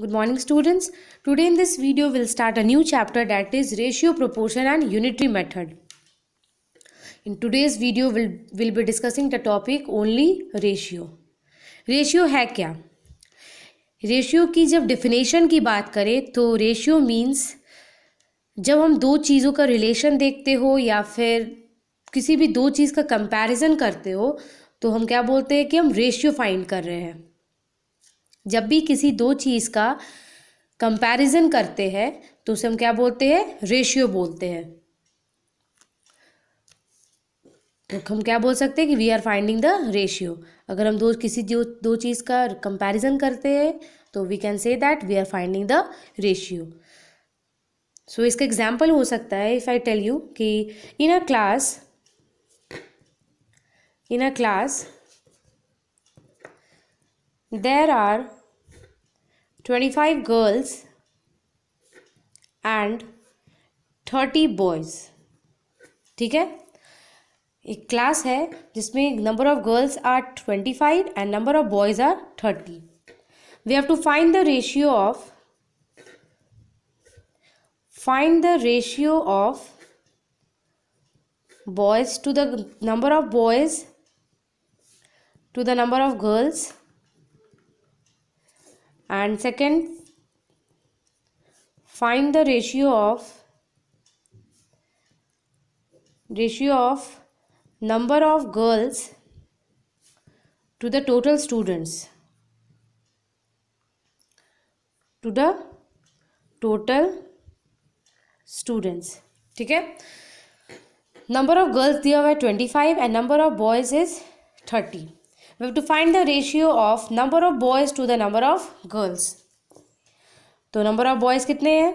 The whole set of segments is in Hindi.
good morning students today in this video we'll start a new chapter that is ratio proportion and unitary method in today's video we'll we'll be discussing the topic only ratio ratio है क्या रेशियो की जब डिफिनेशन की बात करें तो रेशियो मीन्स जब हम दो चीज़ों का रिलेशन देखते हो या फिर किसी भी दो चीज़ का कंपैरिजन करते हो तो हम क्या बोलते हैं कि हम रेशियो फाइंड कर रहे हैं जब भी किसी दो चीज़ का कंपैरिजन करते हैं तो उसे हम क्या बोलते हैं रेशियो बोलते हैं तो हम क्या बोल सकते हैं कि we are finding the ratio अगर हम दो किसी जो दो चीज़ का कंपैरिजन करते हैं तो we can say that we are finding the ratio so इसका एग्जाम्पल हो सकता है इफ़ आई टेल यू कि in a class in a class there are 25 girls and 30 boys ठीक है एक क्लास है जिसमें number of girls are twenty five and number of boys are thirty we have to find the ratio of find the ratio of boys to the number of boys to the number of girls and second find the ratio of ratio of number of girls to the total students to the total students ठीक है Number of girls दिया twenty five and number of boys is thirty. We have to find the ratio of number of boys to the number of girls. तो number of boys कितने हैं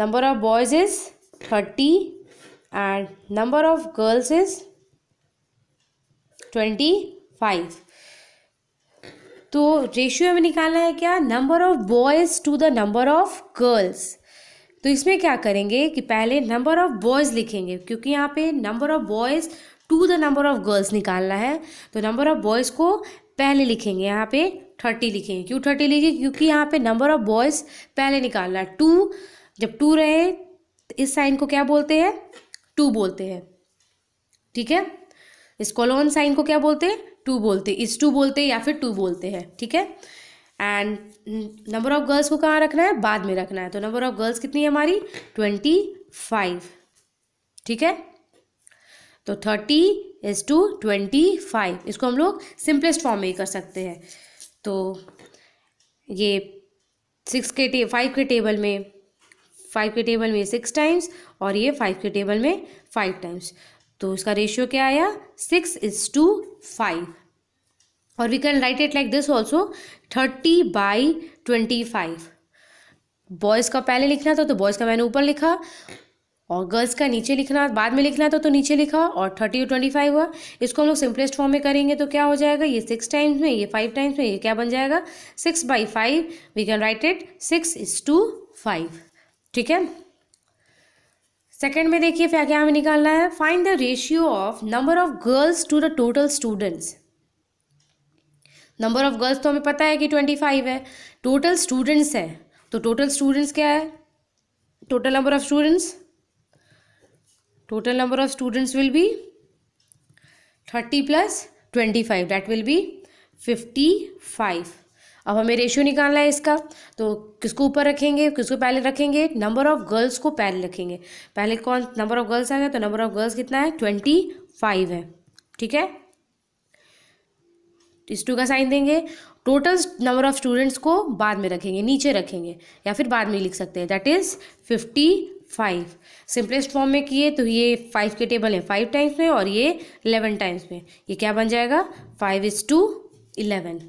Number of boys is thirty and number of girls is twenty five तो रेशियो हमें निकालना है क्या number of boys to the number of girls तो इसमें क्या करेंगे कि पहले नंबर ऑफ़ बॉयज़ लिखेंगे क्योंकि यहाँ पे number of boys to the number of girls निकालना है तो नंबर ऑफ़ बॉयज़ को पहले लिखेंगे यहाँ पे थर्टी लिखेंगे क्यों थर्टी लिखे क्योंकि यहाँ पे नंबर ऑफ़ बॉयज़ पहले निकालना है टू जब टू रहे तो इस साइन को क्या बोलते हैं टू बोलते हैं ठीक है इस कॉलोन साइन को क्या बोलते हैं टू बोलते इस टू बोलते या फिर टू बोलते हैं ठीक है एंड नंबर ऑफ गर्ल्स को कहाँ रखना है बाद में रखना है तो नंबर ऑफ गर्ल्स कितनी है हमारी ट्वेंटी फाइव ठीक है तो thirty is to twenty five इसको हम लोग सिंपलेस्ट फॉर्म में ही कर सकते हैं तो ये सिक्स के टे फाइव के टेबल में फाइव के टेबल में सिक्स टाइम्स और ये फाइव के टेबल में फाइव टाइम्स तो इसका रेशियो क्या आया सिक्स इज टू फाइव और we can write it like this also thirty by twenty five boys का पहले लिखना था तो बॉयज़ का मैंने ऊपर लिखा और गर्ल्स का नीचे लिखना बाद में लिखना था तो नीचे लिखा और थर्टी टू ट्वेंटी फाइव हुआ इसको हम लोग सिंपलेस्ट फॉर्म में करेंगे तो क्या हो जाएगा ये सिक्स टाइम्स में ये फाइव टाइम्स में ये क्या बन जाएगा six by five we can write it six is to five ठीक है सेकेंड में देखिए क्या क्या हमें निकालना है find the ratio of number of girls to the total students number of girls तो हमें पता है कि ट्वेंटी फाइव है टोटल स्टूडेंट्स है तो टोटल स्टूडेंट्स क्या है total number of students total number of students will be thirty plus twenty five that will be fifty five अब हमें रेशियो निकालना है इसका तो किसको ऊपर रखेंगे किसको पहले रखेंगे नंबर ऑफ गर्ल्स को पहले रखेंगे पहले कौन नंबर ऑफ गर्ल्स आएगा तो नंबर ऑफ गर्ल्स कितना है ट्वेंटी फाइव है ठीक है इस टू का साइन देंगे टोटल नंबर ऑफ स्टूडेंट्स को बाद में रखेंगे नीचे रखेंगे या फिर बाद में लिख सकते हैं that is fifty five simplest form में किए तो ये फाइव के टेबल है फाइव टाइम्स में और ये इलेवन टाइम्स में ये क्या बन जाएगा फाइव इज टू इलेवन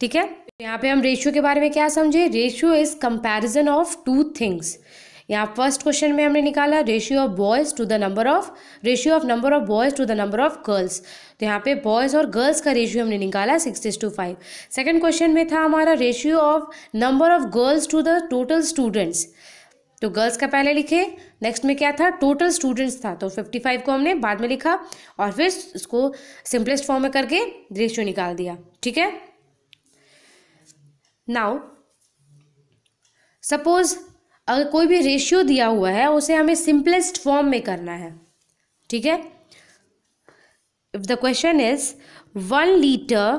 ठीक है तो यहाँ पे हम रेशियो के बारे में क्या समझे ratio is comparison of two things यहाँ फर्स्ट क्वेश्चन में हमने निकाला ratio of boys to the number of ratio of number of boys to the number of girls तो यहाँ पे बॉयज़ और गर्ल्स का रेशियो हमने निकाला six is to five second question में था हमारा ratio of number of girls to the total students तो गर्ल्स का पहले लिखे नेक्स्ट में क्या था टोटल स्टूडेंट्स था तो फिफ्टी फाइव को हमने बाद में लिखा और फिर उसको सिंपलेस्ट फॉर्म में करके रेशियो निकाल दिया ठीक है नाउ सपोज अगर कोई भी रेशियो दिया हुआ है उसे हमें सिंपलेस्ट फॉर्म में करना है ठीक है if the question is one litre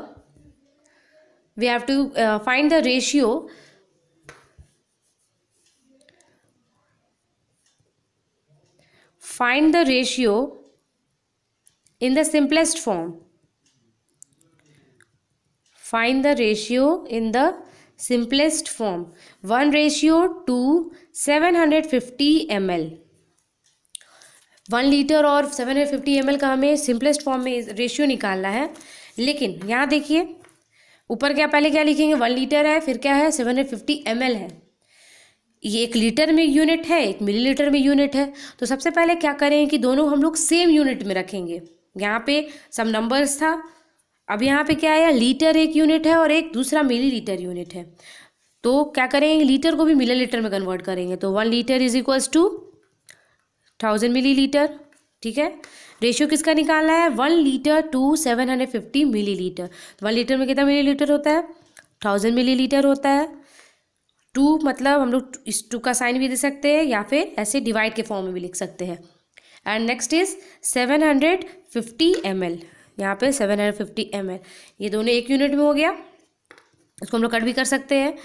we have to find the ratio find the ratio in the simplest form find the ratio in the simplest form 1 ratio to 750 ml 1 litre और 750 ml का हमें सिंपलेस्ट फॉर्म में रेशियो निकालना है लेकिन यहाँ देखिए ऊपर क्या पहले क्या लिखेंगे वन लीटर है फिर क्या है 750 ml है ये एक लीटर में यूनिट है एक मिलीलीटर में यूनिट है तो सबसे पहले क्या करें कि दोनों हम लोग सेम यूनिट में रखेंगे यहाँ पे सब नंबर्स था अब यहाँ पे क्या आया लीटर एक यूनिट है और एक दूसरा मिली लीटर यूनिट है तो क्या करेंगे लीटर को भी मिली लीटर में कन्वर्ट करेंगे तो one litre is equals to thousand millilitre ठीक है रेशियो किसका निकालना है one litre to seven hundred fifty millilitre one litre में कितना मिली लीटर होता है थाउजेंड मिली लीटर होता है टू मतलब हम लोग इस टू का साइन भी दे सकते हैं या फिर ऐसे डिवाइड के फॉर्म में भी लिख सकते हैं and next is seven hundred fifty M L यहाँ पे seven hundred fifty M L ये दोनों एक यूनिट में हो गया इसको हम लोग कट भी कर सकते हैं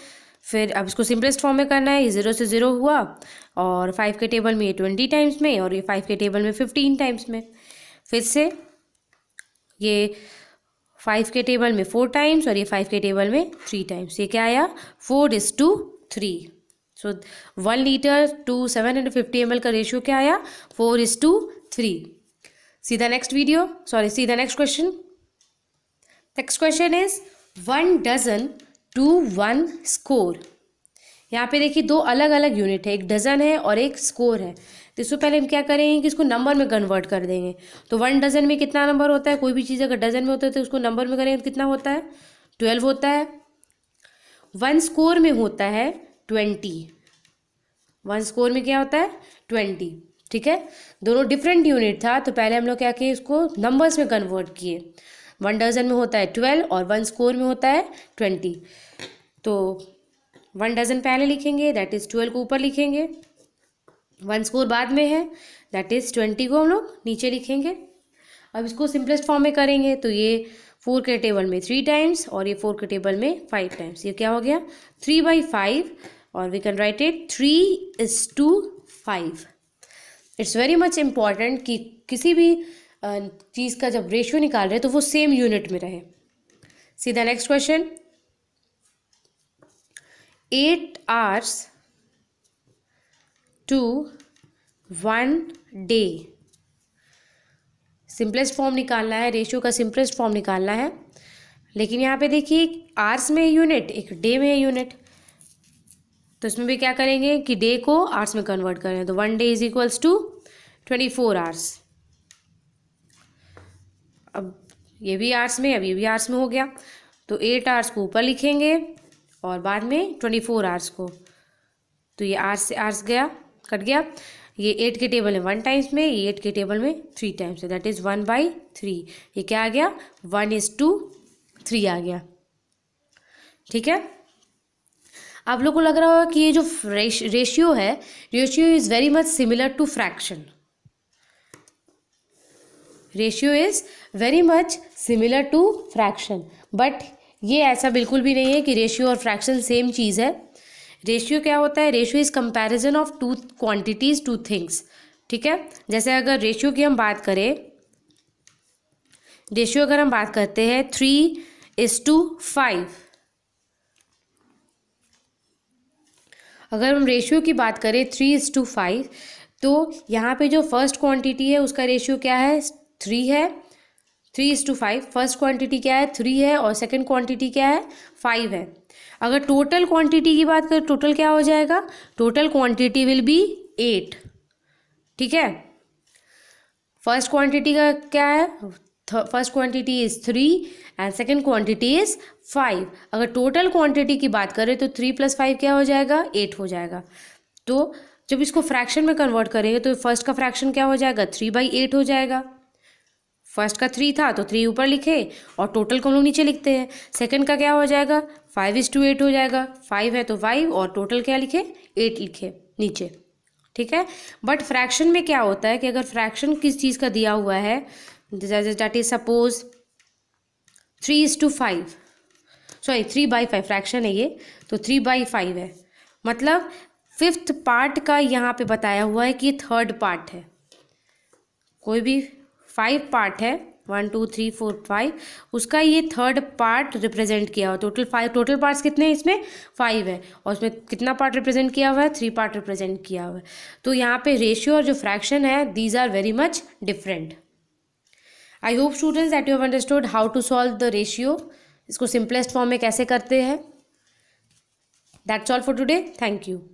फिर अब इसको सिंपलेस्ट फॉर्म में करना है ये ज़ीरो से ज़ीरो हुआ और फाइव के टेबल में ये ट्वेंटी टाइम्स में और ये फाइव के टेबल में फिफ्टीन टाइम्स में फिर से ये फाइव के टेबल में फोर टाइम्स और ये फाइव के टेबल में थ्री टाइम्स ये क्या आया four is to three so one litre to seven hundred fifty M का रेशियो क्या आया four is to three see the next video sorry see the next question next question is one dozen to one score यहाँ पे देखिए दो अलग अलग यूनिट है एक डजन है और एक स्कोर है तो इससे पहले हम क्या करेंगे कि इसको नंबर में कन्वर्ट कर देंगे तो वन डजन में कितना नंबर होता है कोई भी चीज़ अगर डजन में होता है तो उसको नंबर में करेंगे तो कितना होता है ट्वेल्व होता है वन स्कोर में होता है ट्वेंटी वन स्कोर में क्या होता है ट्वेंटी ठीक है दोनों डिफरेंट यूनिट था तो पहले हम लोग क्या किए इसको नंबर्स में कन्वर्ट किए वन डजन में होता है ट्वेल्व और वन स्कोर में होता है ट्वेंटी तो वन डजन पहले लिखेंगे दैट इज़ ट्वेल्व को ऊपर लिखेंगे वन स्कोर बाद में है दैट इज़ ट्वेंटी को हम लोग नीचे लिखेंगे अब इसको सिंपलेस्ट फॉर्म में करेंगे तो ये फोर के टेबल में थ्री टाइम्स और ये फोर के टेबल में फाइव टाइम्स ये क्या हो गया थ्री बाई फाइव और we can write it three is to five it's very much important कि किसी भी चीज़ का जब रेशियो निकाल रहे तो वो सेम यूनिट में रहे सीधा next question eight hours to one day simplest form निकालना है रेशियो का सिंपलेस्ट फॉर्म निकालना है लेकिन यहाँ पे देखिए आर्स में यूनिट एक डे में यूनिट तो इसमें भी क्या करेंगे कि डे को आवर्स में कन्वर्ट करें तो one day is equals to twenty four hours अब ये भी आर्ट्स में अब ये भी आर्ट्स में हो गया तो एट आवर्स को ऊपर लिखेंगे और बाद में ट्वेंटी फोर आवर्स को तो ये आर्ट्स से आर्ट्स गया कट गया ये एट के टेबल में वन टाइम्स में ये एट के टेबल में थ्री टाइम्स है that is one by three ये क्या आ गया वन इज़ टू थ्री आ गया ठीक है आप लोग को लग रहा होगा कि ये जो रेशियो है ratio is very much similar to fraction ratio is very much similar to fraction but ये ऐसा बिल्कुल भी नहीं है कि रेशियो और फ्रैक्शन सेम चीज़ है रेशियो क्या होता है ratio is comparison of two quantities two things ठीक है जैसे अगर रेशियो की हम बात करें रेशियो अगर हम बात करते हैं थ्री इज़ टू फाइव अगर हम रेशियो की बात करें थ्री इज़ टू फाइव तो यहाँ पे जो फर्स्ट क्वांटिटी है उसका रेशियो क्या है थ्री है three is to five first quantity क्या है थ्री है और सेकंड क्वांटिटी क्या है फाइव है अगर टोटल क्वांटिटी की बात करें टोटल क्या हो जाएगा total quantity will be eight ठीक है फर्स्ट क्वांटिटी का क्या है first quantity is three and second quantity is five अगर टोटल क्वान्टिटी की बात करें तो थ्री प्लस फाइव क्या हो जाएगा एट हो जाएगा तो जब इसको फ्रैक्शन में कन्वर्ट करेंगे तो फर्स्ट का फ्रैक्शन क्या हो जाएगा थ्री बाई एट हो जाएगा फर्स्ट का थ्री था तो थ्री ऊपर लिखे और टोटल को हम लोग नीचे लिखते हैं सेकंड का क्या हो जाएगा फाइव इज टू एट हो जाएगा फाइव है तो फाइव और टोटल क्या लिखे एट लिखे नीचे ठीक है बट फ्रैक्शन में क्या होता है कि अगर फ्रैक्शन किस चीज़ का दिया हुआ है that is suppose three is to five sorry three by five fraction है ये तो थ्री बाई फाइव है मतलब फिफ्थ पार्ट का यहाँ पे बताया हुआ है कि ये थर्ड पार्ट है कोई भी फाइव पार्ट है one two three four five उसका ये थर्ड पार्ट रिप्रेजेंट किया हुआ टोटल फाइव टोटल पार्ट्स कितने हैं इसमें फाइव है और उसमें कितना पार्ट रिप्रेजेंट किया हुआ है थ्री पार्ट रिप्रेजेंट किया हुआ है तो यहाँ पे रेशियो और जो फ्रैक्शन है these are very much different I hope students that you have understood how to solve the ratio इसको सिंपलेस्ट फॉर्म में कैसे करते हैं that's all for today thank you